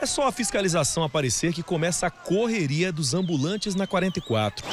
É só a fiscalização aparecer que começa a correria dos ambulantes na 44.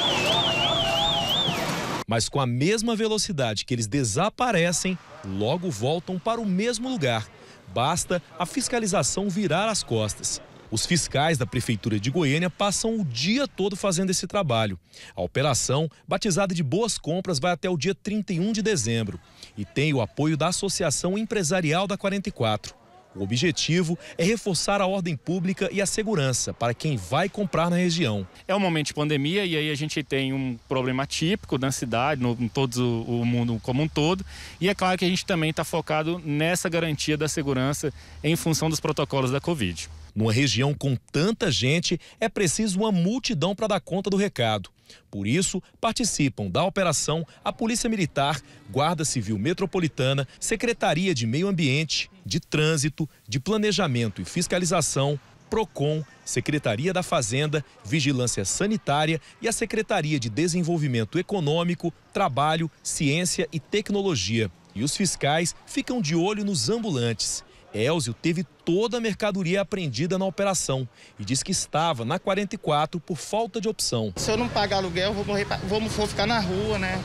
Mas com a mesma velocidade que eles desaparecem, logo voltam para o mesmo lugar. Basta a fiscalização virar as costas. Os fiscais da Prefeitura de Goiânia passam o dia todo fazendo esse trabalho. A operação, batizada de Boas Compras, vai até o dia 31 de dezembro e tem o apoio da Associação Empresarial da 44. O objetivo é reforçar a ordem pública e a segurança para quem vai comprar na região. É um momento de pandemia e aí a gente tem um problema típico na cidade, no em todo o mundo como um todo. E é claro que a gente também está focado nessa garantia da segurança em função dos protocolos da Covid. Numa região com tanta gente, é preciso uma multidão para dar conta do recado. Por isso, participam da operação a Polícia Militar, Guarda Civil Metropolitana, Secretaria de Meio Ambiente, de Trânsito, de Planejamento e Fiscalização, PROCON, Secretaria da Fazenda, Vigilância Sanitária e a Secretaria de Desenvolvimento Econômico, Trabalho, Ciência e Tecnologia. E os fiscais ficam de olho nos ambulantes. Elzio teve toda a mercadoria apreendida na operação e diz que estava na 44 por falta de opção. Se eu não pagar aluguel, vou, morrer, vou, vou ficar na rua, né?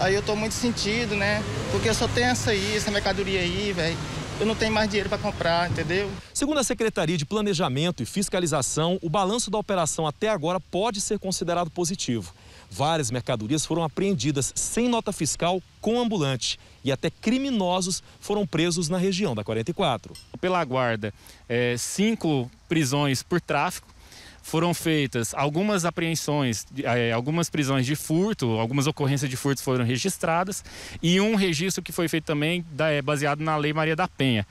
Aí eu tô muito sentido, né? Porque eu só tenho essa aí, essa mercadoria aí, velho eu não tenho mais dinheiro para comprar, entendeu? Segundo a Secretaria de Planejamento e Fiscalização, o balanço da operação até agora pode ser considerado positivo. Várias mercadorias foram apreendidas sem nota fiscal com ambulante e até criminosos foram presos na região da 44. Pela guarda, é, cinco prisões por tráfico, foram feitas algumas apreensões, eh, algumas prisões de furto, algumas ocorrências de furto foram registradas e um registro que foi feito também eh, baseado na Lei Maria da Penha.